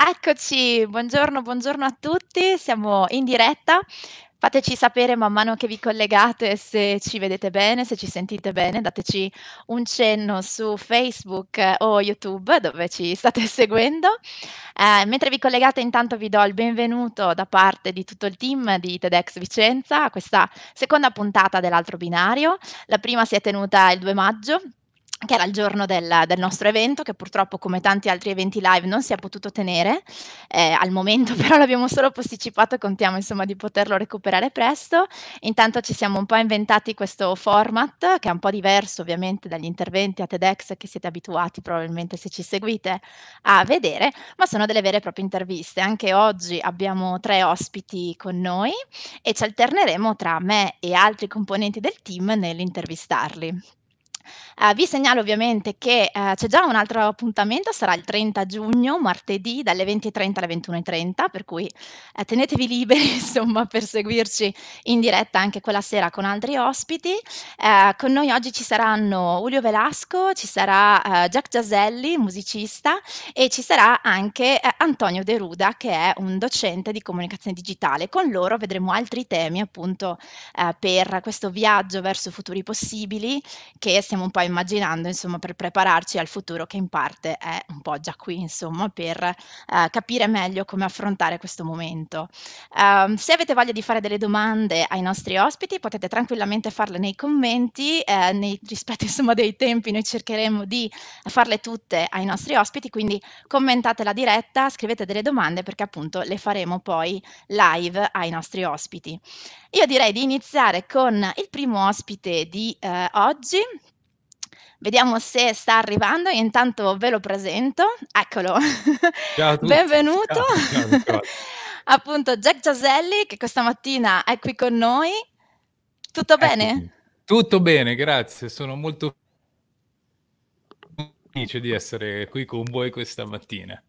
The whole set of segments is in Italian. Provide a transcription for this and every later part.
Eccoci, buongiorno, buongiorno a tutti, siamo in diretta. Fateci sapere man mano che vi collegate se ci vedete bene, se ci sentite bene, dateci un cenno su Facebook eh, o YouTube dove ci state seguendo. Eh, mentre vi collegate intanto vi do il benvenuto da parte di tutto il team di TEDx Vicenza a questa seconda puntata dell'altro binario. La prima si è tenuta il 2 maggio che era il giorno del, del, nostro evento, che purtroppo come tanti altri eventi live non si è potuto tenere, eh, al momento però l'abbiamo solo posticipato e contiamo insomma di poterlo recuperare presto. Intanto ci siamo un po' inventati questo format, che è un po' diverso ovviamente dagli interventi a TEDx che siete abituati probabilmente se ci seguite a vedere, ma sono delle vere e proprie interviste. Anche oggi abbiamo tre ospiti con noi e ci alterneremo tra me e altri componenti del team nell'intervistarli. Eh, vi segnalo ovviamente che eh, c'è già un altro appuntamento, sarà il 30 giugno, martedì, dalle 20.30 alle 21.30, per cui eh, tenetevi liberi insomma, per seguirci in diretta anche quella sera con altri ospiti. Eh, con noi oggi ci saranno Julio Velasco, ci sarà eh, Jack Giaselli, musicista, e ci sarà anche eh, Antonio De Ruda, che è un docente di comunicazione digitale. Con loro vedremo altri temi appunto per questo viaggio verso futuri possibili che stiamo stiamo un po' immaginando, insomma, per prepararci al futuro che in parte è un po' già qui, insomma, per eh, capire meglio come affrontare questo momento. Um, se avete voglia di fare delle domande ai nostri ospiti, potete tranquillamente farle nei commenti, eh, nei, rispetto insomma dei tempi noi cercheremo di farle tutte ai nostri ospiti, quindi commentate la diretta, scrivete delle domande perché appunto le faremo poi live ai nostri ospiti. Io direi di iniziare con il primo ospite di eh, oggi, Vediamo se sta arrivando. intanto ve lo presento. Eccolo. Ciao a tutti. Benvenuto. Ciao, ciao, ciao. Appunto, Jack Giaselli, che questa mattina è qui con noi. Tutto Eccomi. bene? Tutto bene, grazie. Sono molto felice di essere qui con voi questa mattina.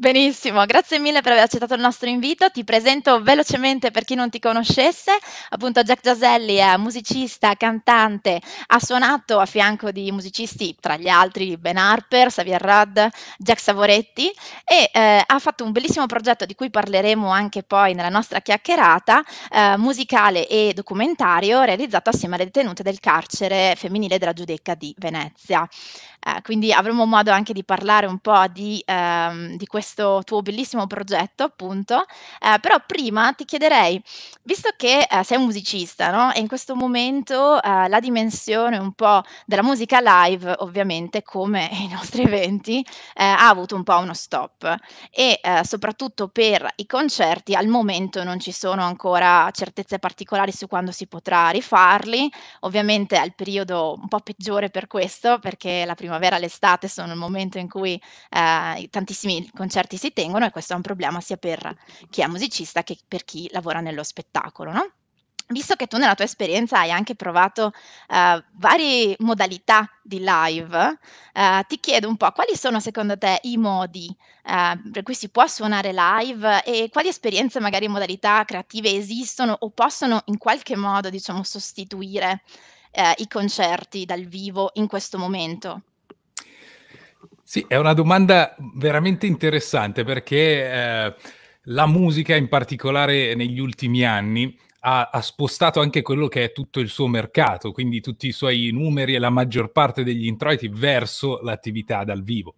Benissimo, grazie mille per aver accettato il nostro invito. Ti presento velocemente per chi non ti conoscesse. Appunto, Jack Giaselli è musicista, cantante, ha suonato a fianco di musicisti tra gli altri Ben Harper, Xavier Rudd, Jack Savoretti e eh, ha fatto un bellissimo progetto di cui parleremo anche poi nella nostra chiacchierata, eh, musicale e documentario realizzato assieme alle detenute del carcere femminile della Giudecca di Venezia. Eh, quindi avremo modo anche di parlare un po' di, ehm, di questo questo tuo bellissimo progetto, appunto, eh, però prima ti chiederei, visto che eh, sei musicista, no? E in questo momento eh, la dimensione un po' della musica live, ovviamente, come i nostri eventi, eh, ha avuto un po' uno stop e eh, soprattutto per i concerti al momento non ci sono ancora certezze particolari su quando si potrà rifarli, ovviamente è il periodo un po' peggiore per questo perché la primavera e l'estate sono il momento in cui eh, tantissimi concerti concerti si tengono e questo è un problema sia per chi è musicista che per chi lavora nello spettacolo, no? Visto che tu nella tua esperienza hai anche provato uh, varie modalità di live, uh, ti chiedo un po' quali sono secondo te i modi uh, per cui si può suonare live e quali esperienze, magari modalità creative esistono o possono in qualche modo, diciamo, sostituire i concerti dal vivo in questo momento? Sì, è una domanda veramente interessante perché eh, la musica, in particolare negli ultimi anni, ha, ha, spostato anche quello che è tutto il suo mercato, quindi tutti i suoi numeri e la maggior parte degli introiti verso l'attività dal vivo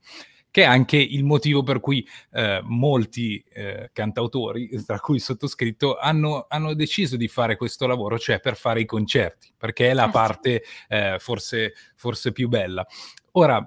che è anche il motivo per cui eh, molti eh, cantautori, tra cui il sottoscritto, hanno, hanno, deciso di fare questo lavoro, cioè per fare i concerti, perché è la certo. parte eh, forse, forse più bella. Ora,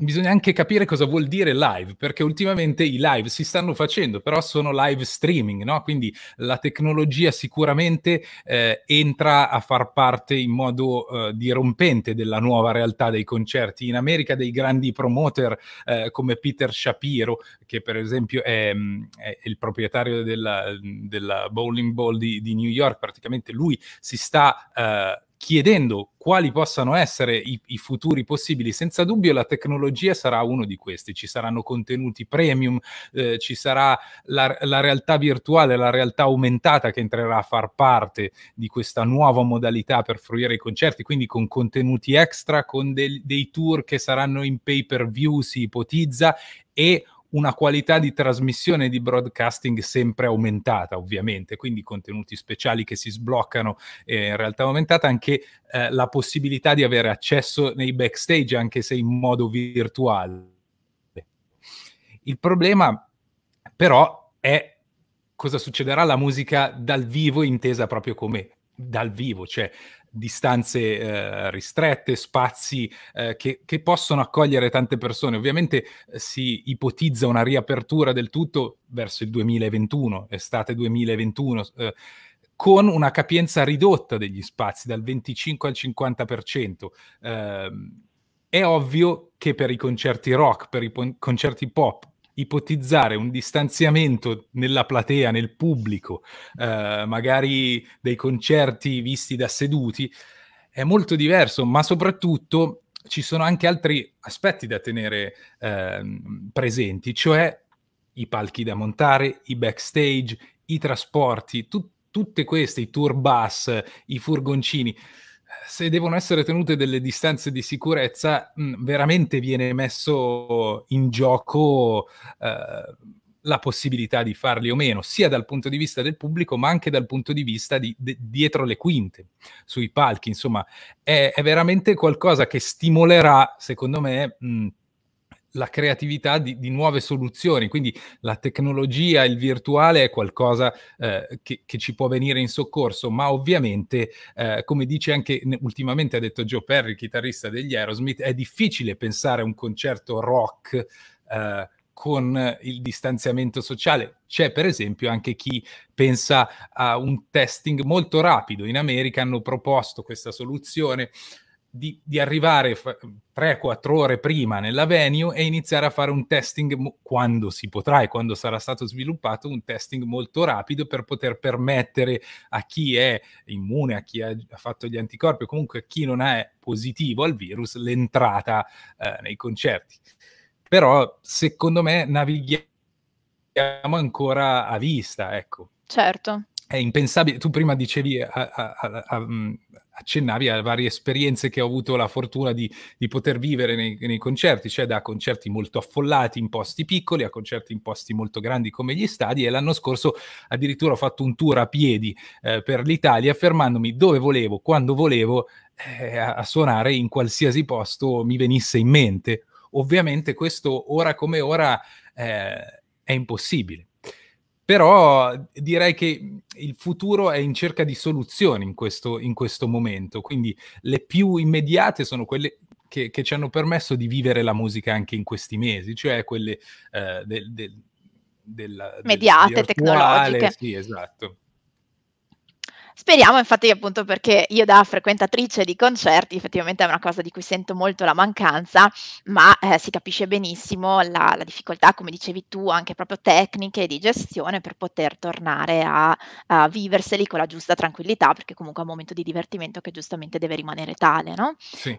bisogna anche capire cosa vuol dire live, perché ultimamente i live si stanno facendo, però sono live streaming, no? quindi la tecnologia sicuramente eh, entra a far parte in modo eh, dirompente della nuova realtà dei concerti. In America dei grandi promoter eh, come Peter Shapiro, che per esempio è, mm, è il proprietario della, della, Bowling Ball di, di, New York, praticamente lui si sta eh, chiedendo quali possano essere i, i, futuri possibili. Senza dubbio la tecnologia sarà uno di questi, ci saranno contenuti premium, eh, ci sarà la, la, realtà virtuale, la realtà aumentata che entrerà a far parte di questa nuova modalità per fruire i concerti, quindi con contenuti extra, con del, dei tour che saranno in pay per view, si ipotizza, e una qualità di trasmissione e di broadcasting sempre aumentata, ovviamente, quindi contenuti speciali che si sbloccano eh, in realtà aumentata, anche eh, la possibilità di avere accesso nei backstage, anche se in modo virtuale. Il problema però è cosa succederà alla musica dal vivo intesa proprio come dal vivo, cioè distanze eh, ristrette, spazi eh, che, che, possono accogliere tante persone. Ovviamente eh, si ipotizza una riapertura del tutto verso il 2021, estate 2021, eh, con una capienza ridotta degli spazi dal 25 al 50%. Ehm, è ovvio che per i concerti rock, per i concerti pop, ipotizzare un distanziamento nella platea, nel pubblico, eh, magari dei concerti visti da seduti, è molto diverso, ma soprattutto ci sono anche altri aspetti da tenere eh, presenti, cioè i palchi da montare, i backstage, i trasporti, tu- tutte queste, i tour bus, i furgoncini se devono essere tenute delle distanze di sicurezza, mh, mm, veramente viene messo in gioco eh, la possibilità di farli o meno, sia dal punto di vista del pubblico, ma anche dal punto di vista di, de, dietro le quinte, sui palchi. Insomma, è, è, veramente qualcosa che stimolerà, secondo me, mh, mm, la creatività di, di, nuove soluzioni, quindi la tecnologia, il virtuale è qualcosa eh, che, che, ci può venire in soccorso, ma ovviamente, eh, come dice anche ultimamente ha detto Joe Perry, chitarrista degli Aerosmith, è difficile pensare a un concerto rock eh, con il distanziamento sociale. C'è per esempio anche chi pensa a un testing molto rapido, in America hanno proposto questa soluzione, di, di arrivare f- 3-4 ore prima nella venue e iniziare a fare un testing quando si potrà e quando sarà stato sviluppato un testing molto rapido per poter permettere a chi è immune, a chi ha fatto gli anticorpi o comunque a chi non è positivo al virus l'entrata eh, nei concerti. Però secondo me navighiamo ancora a vista, ecco. Certo. È impensabile, tu prima dicevi a, a, a, mm, accennavi a varie esperienze che ho avuto la fortuna di, di poter vivere nei, nei, concerti, cioè da concerti molto affollati in posti piccoli a concerti in posti molto grandi come gli stadi e l'anno scorso addirittura ho fatto un tour a piedi eh, per l'Italia fermandomi dove volevo, quando volevo eh, a, suonare in qualsiasi posto mi venisse in mente. Ovviamente questo ora come ora eh, è impossibile però direi che il futuro è in cerca di soluzioni in questo, in questo momento, quindi le più immediate sono quelle che, che, ci hanno permesso di vivere la musica anche in questi mesi, cioè quelle eh, del, del, della, mediate, del, tecnologiche. Sì, esatto. Speriamo infatti appunto perché io da frequentatrice di concerti effettivamente è una cosa di cui sento molto la mancanza, ma eh, si capisce benissimo la, la, difficoltà, come dicevi tu, anche proprio tecniche di gestione per poter tornare a, a, viverseli con la giusta tranquillità, perché comunque è un momento di divertimento che giustamente deve rimanere tale, no? Sì.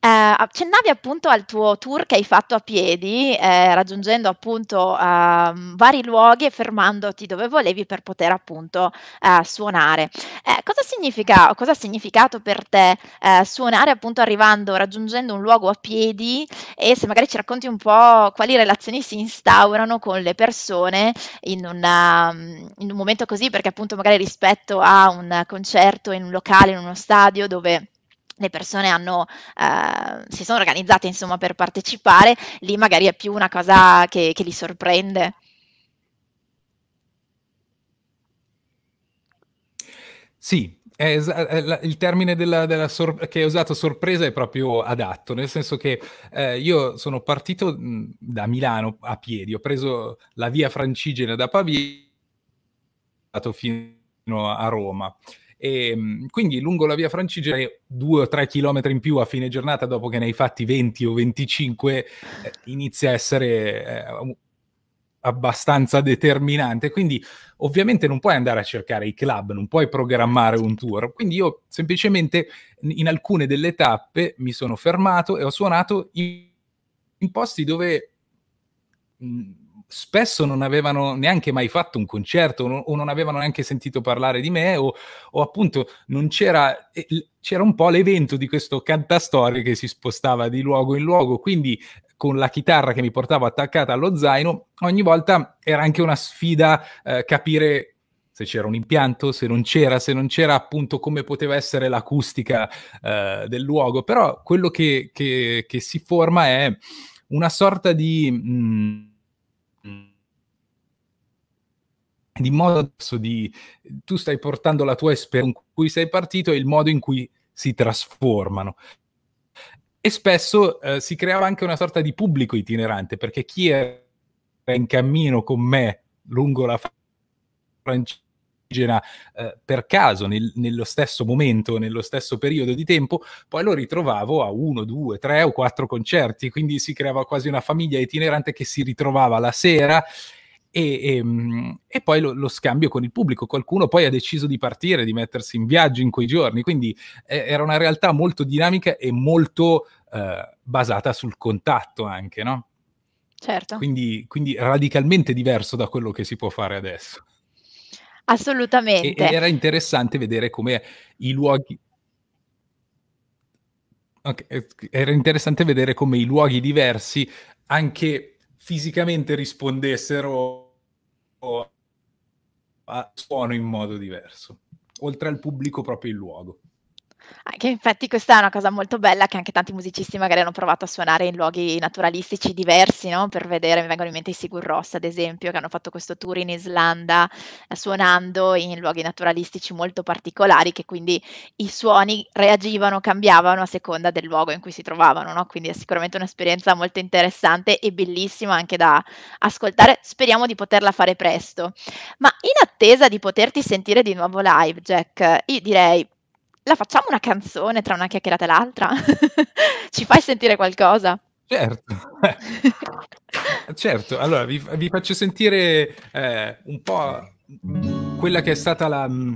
Eh, accennavi appunto al tuo tour che hai fatto a piedi, eh, raggiungendo appunto eh, vari luoghi e fermandoti dove volevi per poter appunto eh, suonare. Eh, cosa significa, o cosa ha significato per te eh, suonare appunto arrivando, raggiungendo un luogo a piedi e se magari ci racconti un po' quali relazioni si instaurano con le persone in, una, ehm, in un momento così, perché appunto magari rispetto a un concerto in un locale, in uno stadio dove le persone hanno, eh, si sono organizzate insomma per partecipare, lì magari è più una cosa che, che li sorprende. Sì, es- il termine della, della sor- che hai usato, sorpresa, è proprio adatto, nel senso che eh, io sono partito da Milano a piedi, ho preso la via Francigena da Pavia, fino a Roma. E, ehm, quindi lungo la via Francigena, due o tre chilometri in più a fine giornata, dopo che ne hai fatti 20 o 25, eh, inizia a essere eh, abbastanza determinante. Quindi ovviamente non puoi andare a cercare i club, non puoi programmare un tour. Quindi io semplicemente in alcune delle tappe mi sono fermato e ho suonato in, in posti dove... Mh, mm, spesso non avevano neanche mai fatto un concerto o non avevano neanche sentito parlare di me o, o appunto non c'era, c'era un po' l'evento di questo cantastorie che si spostava di luogo in luogo, quindi con la chitarra che mi portavo attaccata allo zaino, ogni volta era anche una sfida eh, capire se c'era un impianto, se non c'era, se non c'era appunto come poteva essere l'acustica eh, del luogo, però quello che, che, che, si forma è una sorta di... Mh, mm, di modo di tu stai portando la tua esperienza con cui sei partito e il modo in cui si trasformano. E spesso eh, si creava anche una sorta di pubblico itinerante, perché chi era in cammino con me lungo la francigena eh, per caso, nel, nello stesso momento, nello stesso periodo di tempo, poi lo ritrovavo a uno, due, tre o quattro concerti, quindi si creava quasi una famiglia itinerante che si ritrovava la sera e, e, ehm, e, poi lo, lo, scambio con il pubblico. Qualcuno poi ha deciso di partire, di mettersi in viaggio in quei giorni, quindi eh, era una realtà molto dinamica e molto eh, basata sul contatto anche, no? Certo. Quindi, quindi, radicalmente diverso da quello che si può fare adesso. Assolutamente. E, era interessante vedere come i luoghi... Okay. Eh, era interessante vedere come i luoghi diversi anche fisicamente rispondessero a, suono in modo diverso, oltre al pubblico proprio il luogo. Anche infatti questa è una cosa molto bella che anche tanti musicisti magari hanno provato a suonare in luoghi naturalistici diversi, no, per vedere, mi vengono in mente i Sigur Ross, ad esempio, che hanno fatto questo tour in Islanda, ehm, suonando in luoghi naturalistici molto particolari che quindi i suoni reagivano, cambiavano a seconda del luogo in cui si trovavano, no, quindi è sicuramente un'esperienza molto interessante e bellissima anche da ascoltare. Speriamo di poterla fare presto. Ma in attesa di poterti sentire di nuovo live, Jack, io direi la facciamo una canzone tra una chiacchierata e l'altra? Ci fai sentire qualcosa? Certo, certo. Allora, vi, vi faccio sentire eh, un po' quella che è stata la, mm,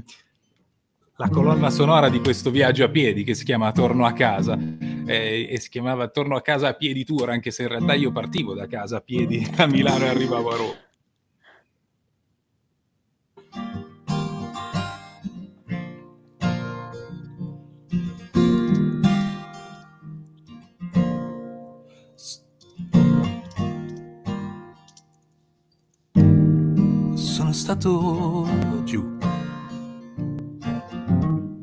la, colonna sonora di questo viaggio a piedi che si chiama Torno a casa eh, e si chiamava Torno a casa a piedi tour, anche se in realtà io partivo da casa a piedi a Milano e arrivavo a Roma. sono stato giù.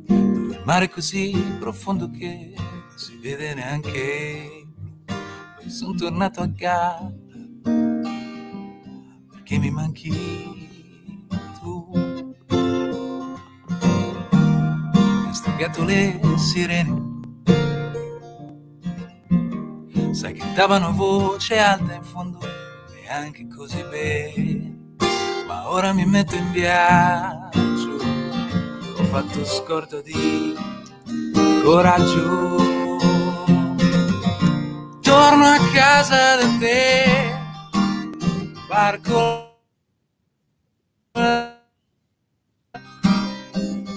Dove il mare è così profondo che non si vede neanche Poi sono tornato a casa perché mi manchi tu. Mi ha stregato le sirene. Sai che davano voce alta in fondo, neanche così bene ma ora mi metto in viaggio, ho fatto scorta di coraggio. Torno a casa da te, parco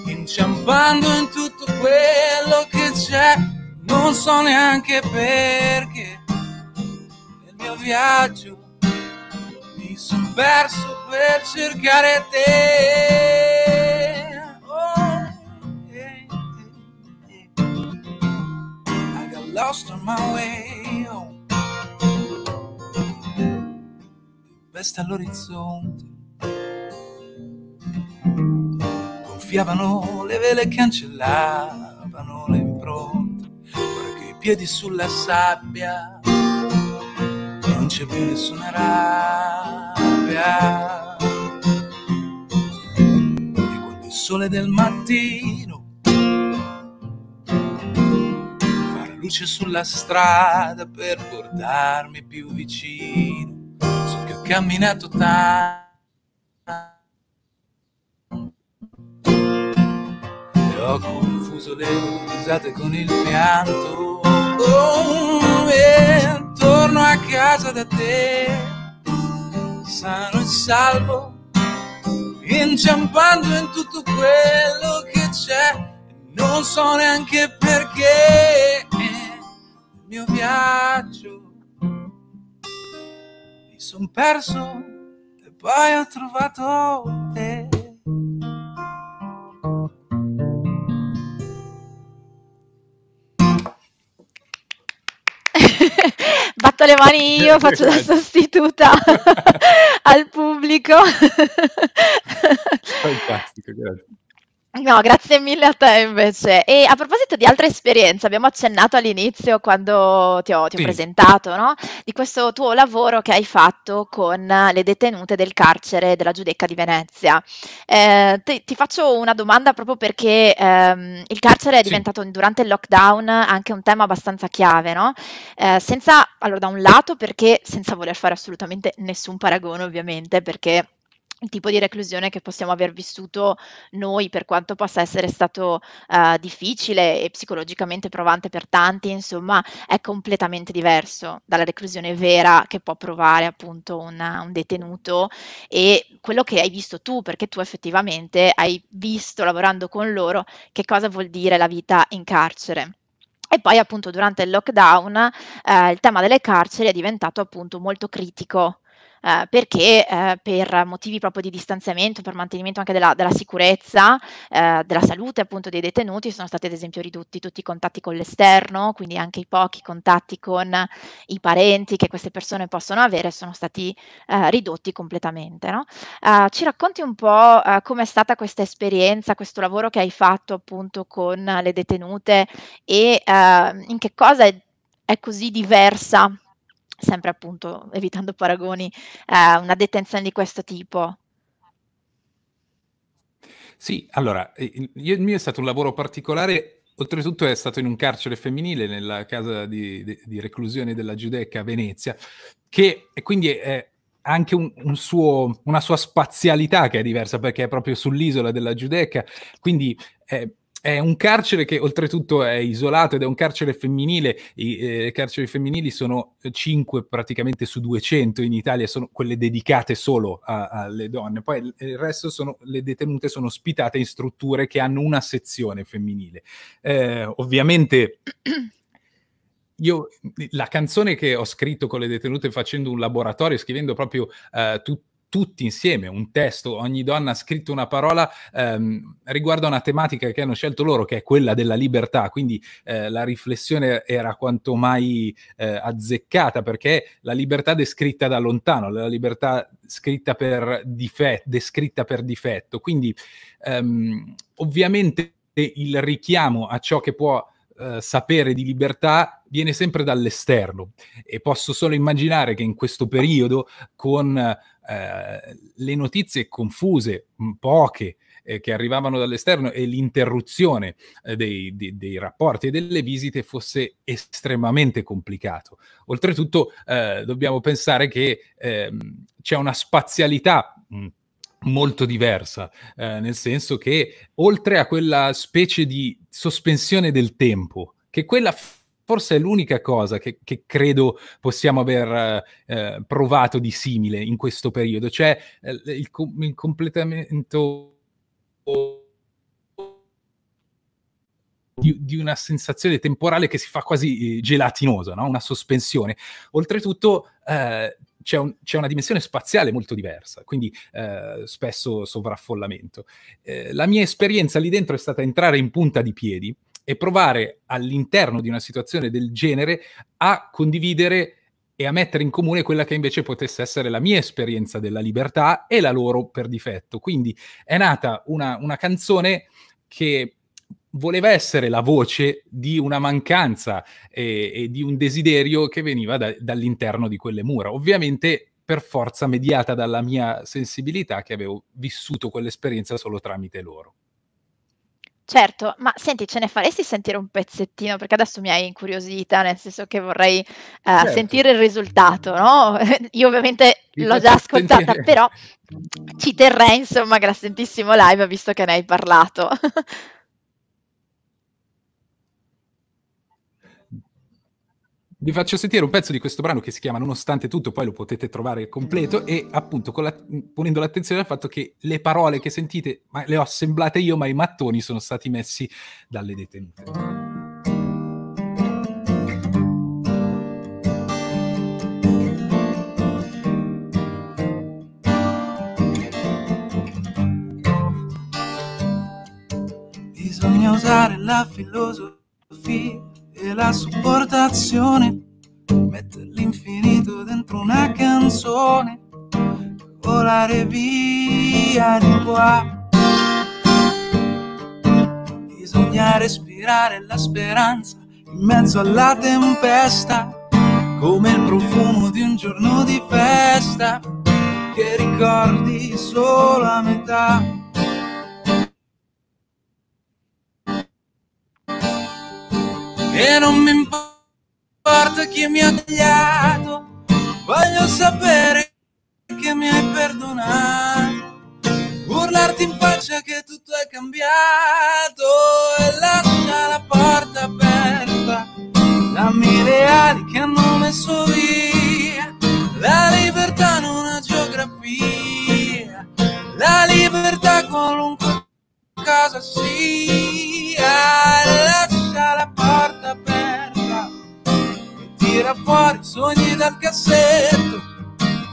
inciampando in tutto quello che c'è, non so neanche perché nel mio viaggio perso, perso per cercare te. Oh, yeah, yeah. I got lost on my way. Oh. Veste all'orizzonte. Gonfiavano le vele, cancellavano le impronte. Ora che i piedi sulla sabbia non c'è più nessun razzo cambiare. E quando il sole del mattino fa la luce sulla strada per portarmi più vicino, so che ho camminato tanto. E ho confuso le risate con il pianto. Oh, e torno a casa da te sano e salvo, inciampando in tutto quello che c'è, non so neanche perché il mio viaggio mi son perso e poi ho trovato te. batto le mani io, faccio la esatto. sostituta al pubblico. Fantastico, grazie. No, grazie mille a te invece. E a proposito di altre esperienze, abbiamo accennato all'inizio quando ti ho, ti ho sì. presentato, no? Di questo tuo lavoro che hai fatto con le detenute del carcere della Giudecca di Venezia. Eh, ti, ti, faccio una domanda proprio perché ehm, il carcere è diventato sì. durante il lockdown anche un tema abbastanza chiave, no? Eh, senza, allora da un lato perché senza voler fare assolutamente nessun paragone ovviamente, perché il tipo di reclusione che possiamo aver vissuto noi, per quanto possa essere stato uh, difficile e psicologicamente provante per tanti, insomma, è completamente diverso dalla reclusione vera che può provare appunto una, un detenuto e quello che hai visto tu, perché tu effettivamente hai visto lavorando con loro che cosa vuol dire la vita in carcere. E poi appunto durante il lockdown eh, il tema delle carceri è diventato appunto molto critico eh, perché eh, per motivi proprio di distanziamento, per mantenimento anche della, della sicurezza, eh, della salute appunto dei detenuti, sono stati ad esempio ridotti tutti i contatti con l'esterno, quindi anche i pochi contatti con i parenti che queste persone possono avere sono stati eh, ridotti completamente. No? Eh, ci racconti un po' com'è stata questa esperienza, questo lavoro che hai fatto appunto con le detenute e in che cosa è, è così diversa sempre appunto evitando paragoni, eh, una detenzione di questo tipo? Sì, allora, il, il mio è stato un lavoro particolare, oltretutto è stato in un carcere femminile, nella casa di, di, reclusione della Giudecca a Venezia, che quindi è anche un, un suo, una sua spazialità che è diversa perché è proprio sull'isola della Giudecca, quindi eh, è un carcere che oltretutto è isolato ed è un carcere femminile. I eh, carceri femminili sono 5 eh, praticamente su 200 in Italia, sono quelle dedicate solo alle donne. Poi il resto sono le detenute sono ospitate in strutture che hanno una sezione femminile. Eh, ovviamente io la canzone che ho scritto con le detenute facendo un laboratorio, scrivendo proprio eh, tutto tutti insieme un testo, ogni donna ha scritto una parola ehm, riguardo a una tematica che hanno scelto loro, che è quella della libertà, quindi eh, la riflessione era quanto mai eh, azzeccata, perché la libertà descritta da lontano, la libertà scritta per difetto, descritta per difetto, quindi ehm, ovviamente il richiamo a ciò che può eh, sapere di libertà viene sempre dall'esterno e posso solo immaginare che in questo periodo con eh, le notizie confuse, poche, eh, che arrivavano dall'esterno e l'interruzione eh, dei, dei, dei, rapporti e delle visite fosse estremamente complicato. Oltretutto eh, dobbiamo pensare che ehm, c'è una spazialità mh, molto diversa, eh, nel senso che oltre a quella specie di sospensione del tempo, che quella forse è l'unica cosa che, che credo possiamo aver eh, provato di simile in questo periodo, cioè eh, il, il, completamento di, di, una sensazione temporale che si fa quasi eh, gelatinosa, no? una sospensione. Oltretutto eh, c'è, un, c'è, una dimensione spaziale molto diversa, quindi eh, spesso sovraffollamento. Eh, la mia esperienza lì dentro è stata entrare in punta di piedi e provare all'interno di una situazione del genere a condividere e a mettere in comune quella che invece potesse essere la mia esperienza della libertà e la loro per difetto. Quindi è nata una, una canzone che voleva essere la voce di una mancanza e, e di un desiderio che veniva da, dall'interno di quelle mura. Ovviamente per forza mediata dalla mia sensibilità che avevo vissuto quell'esperienza solo tramite loro. Certo, ma senti, ce ne faresti sentire un pezzettino? Perché adesso mi hai incuriosita, nel senso che vorrei uh, certo. sentire il risultato, no? Io ovviamente Ti l'ho già ascoltata, sentire. però ci terrei, insomma, che la sentissimo live, visto che ne hai parlato. Vi faccio sentire un pezzo di questo brano che si chiama Nonostante tutto, poi lo potete trovare completo mm. e appunto la, ponendo l'attenzione al fatto che le parole che sentite le ho assemblate io, ma i mattoni sono stati messi dalle detenute. Bisogna usare la filosofia e la sopportazione. Metto l'infinito dentro una canzone, volare via di qua. Bisogna respirare la speranza in mezzo alla tempesta, come il profumo di un giorno di festa che ricordi solo a metà. E non mi importa chi mi ha tagliato, voglio sapere che mi hai perdonato. Urlarti in faccia che tutto è cambiato e lascia la porta aperta. Dammi reali che hanno messo via, la libertà non una geografia, la libertà qualunque cosa sia, lascia la porta porta aperta e tira fuori i sogni dal cassetto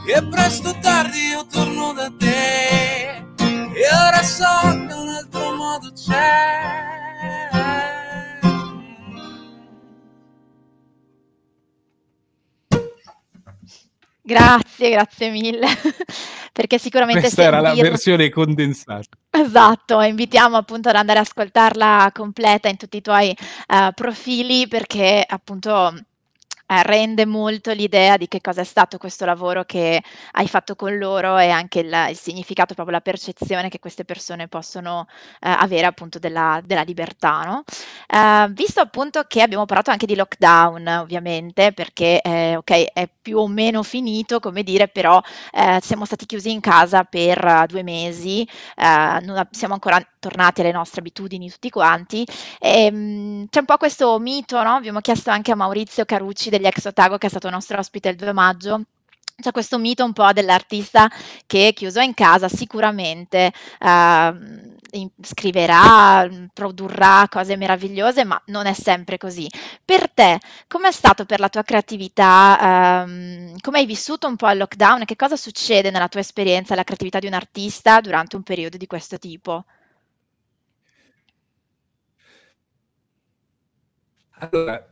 che presto o tardi io torno da te e ora so che un altro modo c'è Grazie, grazie mille perché sicuramente... Questa era la versione condensata. Esatto, invitiamo appunto ad andare a ascoltarla completa in tutti i tuoi uh, profili perché appunto eh, rende molto l'idea di che cosa è stato questo lavoro che hai fatto con loro e anche il, il significato, proprio la percezione che queste persone possono eh, avere appunto della, della libertà. No? Eh, visto appunto che abbiamo parlato anche di lockdown, ovviamente, perché eh, ok, è più o meno finito, come dire, però eh, siamo stati chiusi in casa per eh, due mesi, non, siamo ancora tornati alle nostre abitudini tutti quanti. E, ehm, mh, c'è un po' questo mito, no? abbiamo chiesto anche a Maurizio Carucci degli ex Otago, che è stato nostro ospite il 2 maggio, c'è questo mito un po' dell'artista che chiuso in casa sicuramente eh, scriverà, produrrà cose meravigliose, ma non è sempre così. Per te, com'è stato per la tua creatività? Ehm, come hai vissuto un po' il lockdown? Che cosa succede nella tua esperienza, la creatività di un artista durante un periodo di questo tipo? Allora,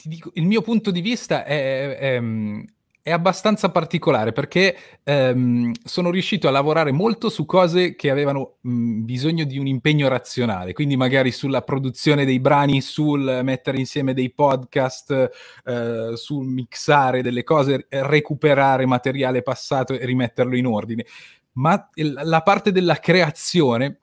ti dico, il mio punto di vista è, è, ehm, è abbastanza particolare perché ehm, sono riuscito a lavorare molto su cose che avevano mh, bisogno di un impegno razionale, quindi magari sulla produzione dei brani, sul mettere insieme dei podcast, eh, sul mixare delle cose, eh, recuperare materiale passato e rimetterlo in ordine. Ma la parte della creazione...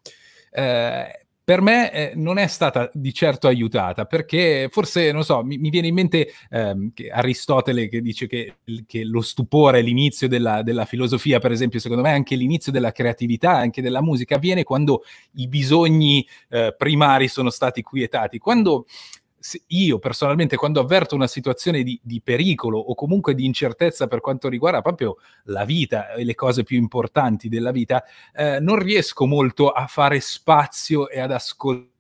Eh, per me eh, non è stata di certo aiutata, perché forse, non so, mi, mi viene in mente ehm, che Aristotele che dice che, che lo stupore è l'inizio della, della, filosofia, per esempio, secondo me anche l'inizio della creatività, anche della musica, avviene quando i bisogni eh, primari sono stati quietati, quando io personalmente quando avverto una situazione di, di, pericolo o comunque di incertezza per quanto riguarda proprio la vita e le cose più importanti della vita, eh, non riesco molto a fare spazio e ad ascoltare.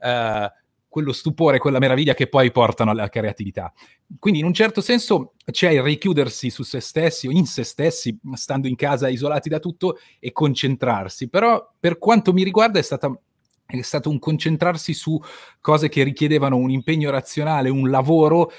Eh, quello stupore, quella meraviglia che poi portano alla creatività. Quindi in un certo senso c'è il richiudersi su se stessi o in se stessi, stando in casa isolati da tutto e concentrarsi, però per quanto mi riguarda è stata è stato un concentrarsi su cose che richiedevano un impegno razionale, un lavoro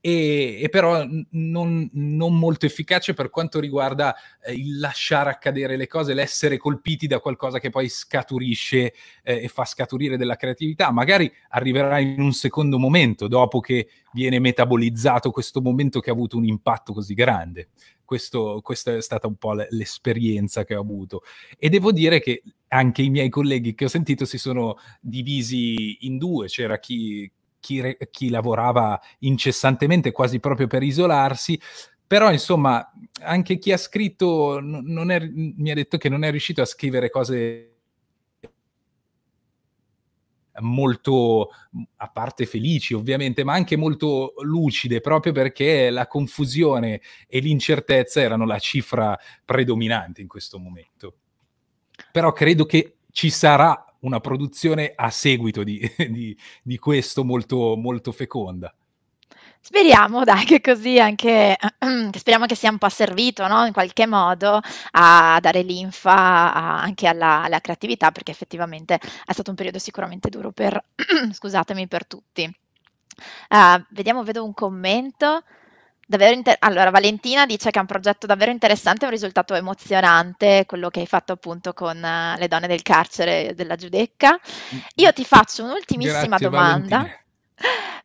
e, e, però non, non, molto efficace per quanto riguarda eh, il lasciare accadere le cose, l'essere colpiti da qualcosa che poi scaturisce eh, e fa scaturire della creatività. Magari arriverà in un secondo momento, dopo che viene metabolizzato questo momento che ha avuto un impatto così grande questo, questa è stata un po' l'esperienza che ho avuto. E devo dire che anche i miei colleghi che ho sentito si sono divisi in due, c'era chi, chi, chi lavorava incessantemente quasi proprio per isolarsi, però insomma anche chi ha scritto non è, mi ha detto che non è riuscito a scrivere cose molto, mm, a parte felici ovviamente, ma anche molto lucide, proprio perché la confusione e l'incertezza erano la cifra predominante in questo momento. Però credo che ci sarà una produzione a seguito di, di, di questo molto, molto feconda. Speriamo, dai, che così anche, speriamo che sia un po' servito, no? In qualche modo a dare linfa a, anche alla, alla, creatività, perché effettivamente è stato un periodo sicuramente duro per, scusatemi, per tutti. Uh, vediamo, vedo un commento. Inter- allora, Valentina dice che è un progetto davvero interessante, è un risultato emozionante, quello che hai fatto appunto con uh, le donne del carcere della Giudecca. Mm. Io ti faccio un'ultimissima Grazie, domanda. Valentina.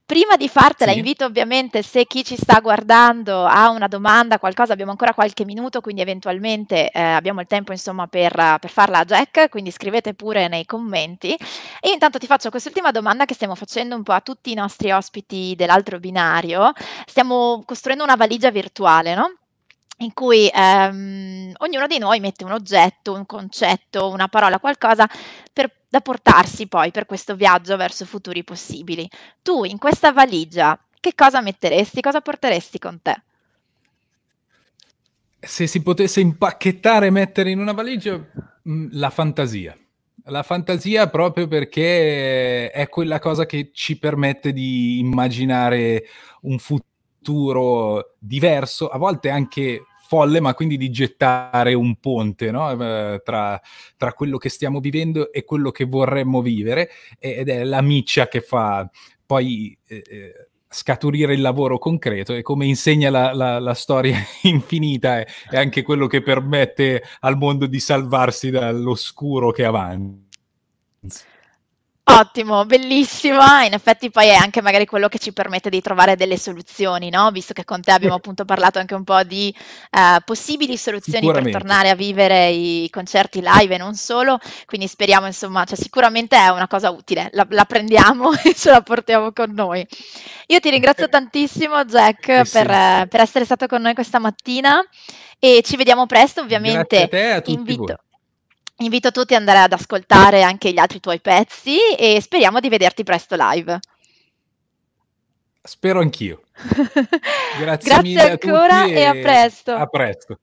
Prima di fartela, sì. invito ovviamente se chi ci sta guardando ha una domanda, qualcosa, abbiamo ancora qualche minuto, quindi eventualmente eh, abbiamo il tempo insomma per, per, farla a Jack, quindi scrivete pure nei commenti. E io intanto ti faccio quest'ultima domanda che stiamo facendo un po' a tutti i nostri ospiti dell'altro binario. Stiamo costruendo una valigia virtuale, no? in cui ehm, ognuno di noi mette un oggetto, un concetto, una parola, qualcosa per, da portarsi poi per questo viaggio verso futuri possibili. Tu in questa valigia che cosa metteresti? Cosa porteresti con te? Se si potesse impacchettare e mettere in una valigia, mm, la fantasia. La fantasia proprio perché è quella cosa che ci permette di immaginare un futuro diverso, a volte anche folle, ma quindi di gettare un ponte no? Eh, tra, tra, quello che stiamo vivendo e quello che vorremmo vivere, ed è la miccia che fa poi eh, eh, scaturire il lavoro concreto e come insegna la, la, la storia infinita è, è, anche quello che permette al mondo di salvarsi dall'oscuro che avanza. Ottimo, bellissima. In effetti poi è anche magari quello che ci permette di trovare delle soluzioni, no? Visto che con te abbiamo appunto parlato anche un po' di eh, possibili soluzioni per tornare a vivere i concerti live e non solo, quindi speriamo insomma, cioè, sicuramente è una cosa utile, la, la prendiamo e ce la portiamo con noi. Io ti ringrazio eh. tantissimo Jack eh sì. per, per, essere stato con noi questa mattina e ci vediamo presto ovviamente. Grazie a te e a tutti Invito... voi. Invito tutti ad andare ad ascoltare anche gli altri tuoi pezzi e speriamo di vederti presto live. Spero anch'io. Grazie, Grazie mille ancora e... e a presto. A presto.